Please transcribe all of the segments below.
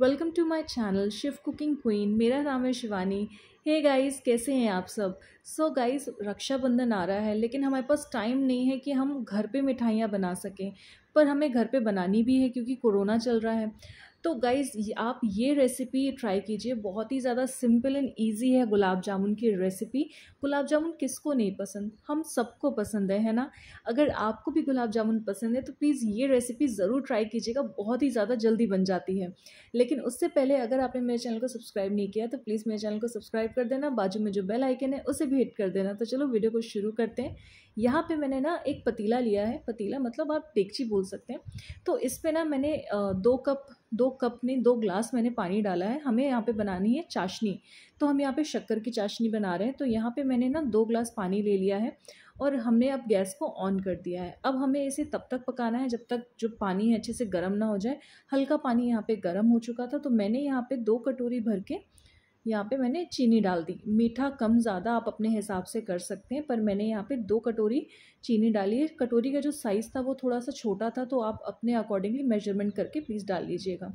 welcome to my channel Shiv cooking queen मेरा नाम है शिवानी हे गाइस कैसे हैं आप सब सो so गाइस रक्षाबंधन आ रहा है लेकिन हमारे पास टाइम नहीं है कि हम घर पे मिठाइयाँ बना सकें पर हमें घर पे बनानी भी है क्योंकि कोरोना चल रहा है तो गाइज़ आप ये रेसिपी ट्राई कीजिए बहुत ही ज़्यादा सिंपल एंड ईजी है गुलाब जामुन की रेसिपी गुलाब जामुन किसको नहीं पसंद हम सबको पसंद है है ना अगर आपको भी गुलाब जामुन पसंद है तो प्लीज़ ये रेसिपी ज़रूर ट्राई कीजिएगा बहुत ही ज़्यादा जल्दी बन जाती है लेकिन उससे पहले अगर आपने मेरे चैनल को सब्सक्राइब नहीं किया तो प्लीज़ मेरे चैनल को सब्सक्राइब कर देना बाजू में जो बेल आइकन है उसे भी हिट कर देना तो चलो वीडियो को शुरू करते हैं यहाँ पे मैंने ना एक पतीला लिया है पतीला मतलब आप डेगची बोल सकते हैं तो इस पर ना मैंने दो कप दो कप में दो ग्लास मैंने पानी डाला है हमें यहाँ पे बनानी है चाशनी तो हम यहाँ पे शक्कर की चाशनी बना रहे हैं तो यहाँ पे मैंने ना दो ग्लास पानी ले लिया है और हमने अब गैस को ऑन कर दिया है अब हमें इसे तब तक पकाना है जब तक जो पानी है अच्छे से गर्म ना हो जाए हल्का पानी यहाँ पर गर्म हो चुका था तो मैंने यहाँ पर दो कटोरी भर के यहाँ पे मैंने चीनी डाल दी मीठा कम ज़्यादा आप अपने हिसाब से कर सकते हैं पर मैंने यहाँ पे दो कटोरी चीनी डाली है कटोरी का जो साइज़ था वो थोड़ा सा छोटा था तो आप अपने अकॉर्डिंगली मेजरमेंट करके पीस डाल लीजिएगा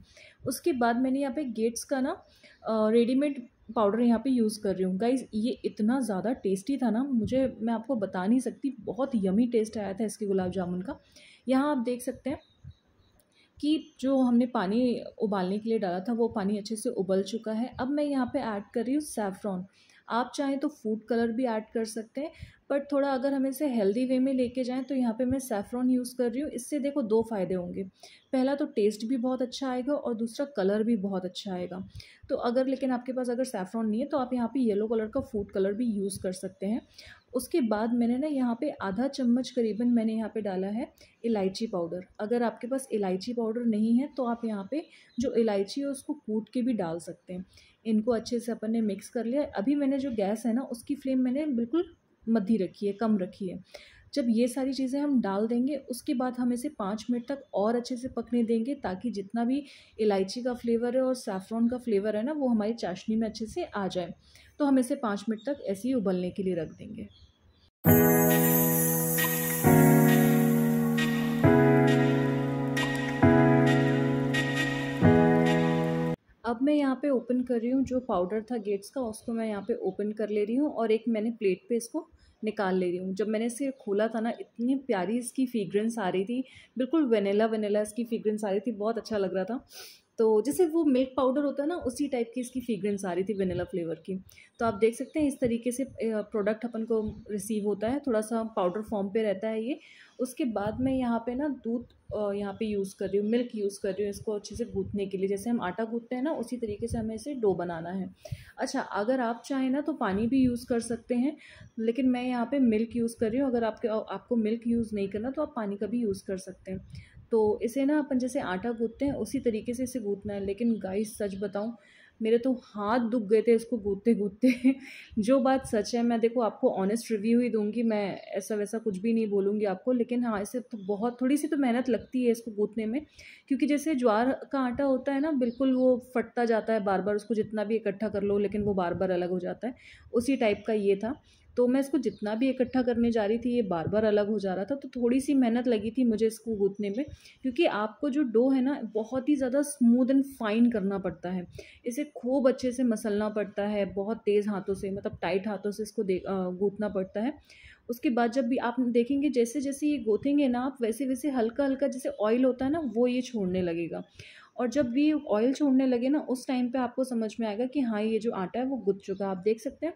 उसके बाद मैंने यहाँ पे गेट्स का ना रेडीमेड पाउडर यहाँ पे यूज़ कर रही हूँ गाइज ये इतना ज़्यादा टेस्टी था ना मुझे मैं आपको बता नहीं सकती बहुत यमी टेस्ट आया था इसके गुलाब जामुन का यहाँ आप देख सकते हैं कि जो हमने पानी उबालने के लिए डाला था वो पानी अच्छे से उबल चुका है अब मैं यहाँ पे ऐड कर रही हूँ सेफ्रॉन आप चाहें तो फूड कलर भी ऐड कर सकते हैं बट थोड़ा अगर हम इसे हेल्दी वे में लेके जाएं तो यहाँ पे मैं सेफ्रॉन यूज़ कर रही हूँ इससे देखो दो फ़ायदे होंगे पहला तो टेस्ट भी बहुत अच्छा आएगा और दूसरा कलर भी बहुत अच्छा आएगा तो अगर लेकिन आपके पास अगर सेफ्रॉन नहीं है तो आप यहाँ पे येलो कलर का फूड कलर भी यूज़ कर सकते हैं उसके बाद मैंने ना यहाँ पे आधा चम्मच करीबन मैंने यहाँ पे डाला है इलायची पाउडर अगर आपके पास इलायची पाउडर नहीं है तो आप यहाँ पे जो इलायची है उसको कूट के भी डाल सकते हैं इनको अच्छे से अपन ने मिक्स कर लिया अभी मैंने जो गैस है ना उसकी फ्लेम मैंने बिल्कुल मध्य रखिए कम रखिए जब ये सारी चीज़ें हम डाल देंगे उसके बाद हम इसे पाँच मिनट तक और अच्छे से पकने देंगे ताकि जितना भी इलायची का फ्लेवर है और सैफ्रॉन का फ्लेवर है ना वो हमारी चाशनी में अच्छे से आ जाए तो हम इसे पाँच मिनट तक ऐसे ही उबलने के लिए रख देंगे अब मैं यहाँ पे ओपन कर रही हूँ जो पाउडर था गेट्स का उसको मैं यहाँ पे ओपन कर ले रही हूँ और एक मैंने प्लेट पे इसको निकाल ले रही हूँ जब मैंने इसे खोला था ना इतनी प्यारी इसकी फ्रेग्रेंस आ रही थी बिल्कुल वनीला वनीला इसकी फ्रेग्रेंस आ रही थी बहुत अच्छा लग रहा था तो जैसे वो मिल्क पाउडर होता है ना उसी टाइप की इसकी फ्रीग्रेंस आ रही थी वेनिला फ्लेवर की तो आप देख सकते हैं इस तरीके से प्रोडक्ट अपन को रिसीव होता है थोड़ा सा पाउडर फॉर्म पे रहता है ये उसके बाद मैं यहाँ पे ना दूध यहाँ पे यूज़ कर रही हूँ मिल्क यूज़ कर रही हूँ इसको अच्छे से गूँथने के लिए जैसे हम आटा गूँथते हैं ना उसी तरीके से हमें इसे डो बनाना है अच्छा अगर आप चाहें ना तो पानी भी यूज़ कर सकते हैं लेकिन मैं यहाँ पर मिल्क यूज़ कर रही हूँ अगर आपके आपको मिल्क यूज़ नहीं करना तो आप पानी का भी यूज़ कर सकते हैं तो इसे ना अपन जैसे आटा गूँथते हैं उसी तरीके से इसे गूँथना है लेकिन गाइस सच बताऊँ मेरे तो हाथ दुख गए थे इसको गूँथते गूँथते जो बात सच है मैं देखो आपको ऑनेस्ट रिव्यू ही दूंगी मैं ऐसा वैसा कुछ भी नहीं बोलूँगी आपको लेकिन हाँ इसे तो बहुत थोड़ी सी तो मेहनत लगती है इसको गूँथने में क्योंकि जैसे ज्वार का आटा होता है ना बिल्कुल वो फटता जाता है बार बार उसको जितना भी इकट्ठा कर लो लेकिन वो बार बार अलग हो जाता है उसी टाइप का ये था तो मैं इसको जितना भी इकट्ठा करने जा रही थी ये बार बार अलग हो जा रहा था तो थोड़ी सी मेहनत लगी थी मुझे इसको गूँथने में क्योंकि आपको जो डो है ना बहुत ही ज़्यादा स्मूद एंड फाइन करना पड़ता है इसे खूब अच्छे से मसलना पड़ता है बहुत तेज़ हाथों से मतलब टाइट हाथों से इसको दे गूँथना पड़ता है उसके बाद जब भी आप देखेंगे जैसे जैसे ये गोतेंगे ना आप वैसे वैसे हल्का हल्का जैसे ऑयल होता है ना वो ये छोड़ने लगेगा और जब भी ऑयल छोड़ने लगे ना उस टाइम पे आपको समझ में आएगा कि हाँ ये जो आटा है वो गुद चुका है आप देख सकते हैं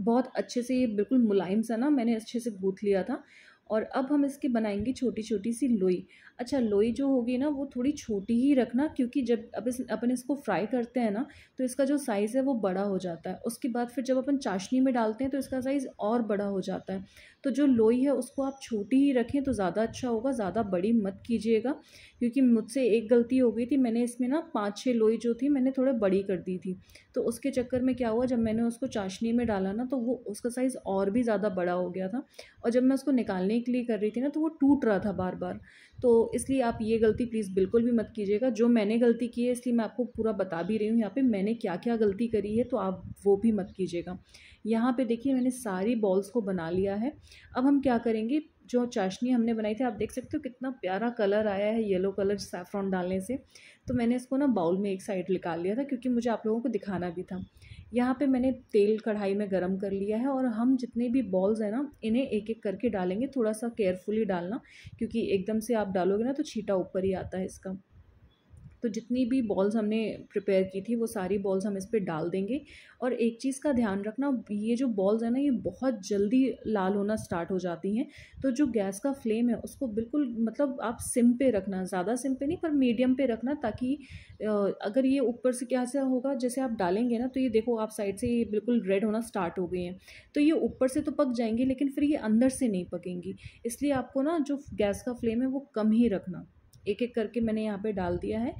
बहुत अच्छे से ये बिल्कुल मुलायम सा ना मैंने अच्छे से गूथ लिया था और अब हम इसके बनाएंगे छोटी छोटी सी लोई अच्छा लोई जो होगी ना वो थोड़ी छोटी ही रखना क्योंकि जब अब इस अपन इसको फ्राई करते हैं ना तो इसका जो साइज़ है वो बड़ा हो जाता है उसके बाद फिर जब अपन चाशनी में डालते हैं तो इसका साइज़ और बड़ा हो जाता है तो जो लोई है उसको आप छोटी ही रखें तो ज़्यादा अच्छा होगा ज़्यादा बड़ी मत कीजिएगा क्योंकि मुझसे एक गलती हो गई थी मैंने इसमें ना पाँच छः लोई जो थी मैंने थोड़ा बड़ी कर दी थी तो उसके चक्कर में क्या हुआ जब मैंने उसको चाशनी में डाला ना तो वो उसका साइज़ और भी ज़्यादा बड़ा हो गया था और जब मैं उसको निकालने के लिए कर रही थी ना तो वो टूट रहा था बार बार तो इसलिए आप ये गलती प्लीज़ बिल्कुल भी मत कीजिएगा जो मैंने गलती की है इसलिए मैं आपको पूरा बता भी रही हूँ यहाँ पे मैंने क्या क्या गलती करी है तो आप वो भी मत कीजिएगा यहाँ पे देखिए मैंने सारी बॉल्स को बना लिया है अब हम क्या करेंगे जो चाशनी हमने बनाई थी आप देख सकते हो कितना प्यारा कलर आया है येलो कलर सेफ्रॉन डालने से तो मैंने इसको ना बाउल में एक साइड निकाल लिया था क्योंकि मुझे आप लोगों को दिखाना भी था यहाँ पे मैंने तेल कढ़ाई में गरम कर लिया है और हम जितने भी बॉल्स हैं ना इन्हें एक एक करके डालेंगे थोड़ा सा केयरफुली डालना क्योंकि एकदम से आप डालोगे ना तो छीटा ऊपर ही आता है इसका तो जितनी भी बॉल्स हमने प्रिपेयर की थी वो सारी बॉल्स हम इस पर डाल देंगे और एक चीज़ का ध्यान रखना ये जो बॉल्स है ना ये बहुत जल्दी लाल होना स्टार्ट हो जाती हैं तो जो गैस का फ्लेम है उसको बिल्कुल मतलब आप सिम पे रखना ज़्यादा सिम पे नहीं पर मीडियम पे रखना ताकि अगर ये ऊपर से क्या सा होगा जैसे आप डालेंगे ना तो ये देखो आप साइड से ये बिल्कुल रेड होना स्टार्ट हो गई हैं तो ये ऊपर से तो पक जाएंगी लेकिन फिर ये अंदर से नहीं पकेंगी इसलिए आपको ना जो गैस का फ्लेम है वो कम ही रखना एक एक करके मैंने यहाँ पे डाल दिया है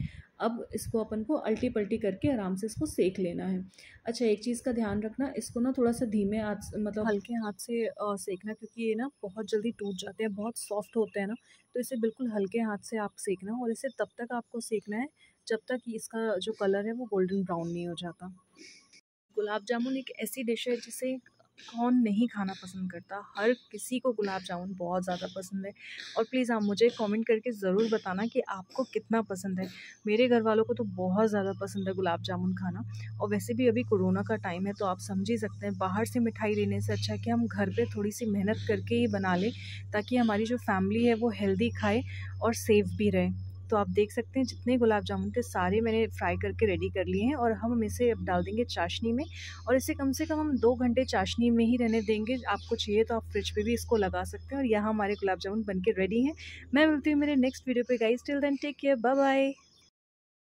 अब इसको अपन को अल्टी पल्टी करके आराम से इसको सेक लेना है अच्छा एक चीज़ का ध्यान रखना इसको ना थोड़ा सा धीमे हाथ मतलब हल्के हाथ से सेकना क्योंकि ये ना बहुत जल्दी टूट जाते हैं बहुत सॉफ्ट होते हैं ना तो इसे बिल्कुल हल्के हाथ से आप सेकना और इसे तब तक आपको सेकना है जब तक इसका जो कलर है वो गोल्डन ब्राउन नहीं हो जाता गुलाब जामुन एक ऐसी डिश है जिसे कौन नहीं खाना पसंद करता हर किसी को गुलाब जामुन बहुत ज़्यादा पसंद है और प्लीज़ आप मुझे कमेंट करके ज़रूर बताना कि आपको कितना पसंद है मेरे घर वालों को तो बहुत ज़्यादा पसंद है गुलाब जामुन खाना और वैसे भी अभी कोरोना का टाइम है तो आप समझ ही सकते हैं बाहर से मिठाई लेने से अच्छा है कि हम घर पर थोड़ी सी मेहनत करके ही बना लें ताकि हमारी जो फैमिली है वो हेल्दी खाए और सेफ़ भी रहे तो आप देख सकते हैं जितने गुलाब जामुन थे सारे मैंने फ्राई करके रेडी कर लिए हैं और हम इसे अब डाल देंगे चाशनी में और इसे कम से कम हम दो घंटे चाशनी में ही रहने देंगे आपको चाहिए तो आप फ्रिज पर भी इसको लगा सकते हैं और यहाँ हमारे गुलाब जामुन बन रेडी हैं मैं मिलती हूँ मेरे नेक्स्ट वीडियो पर guys till then take care bye bye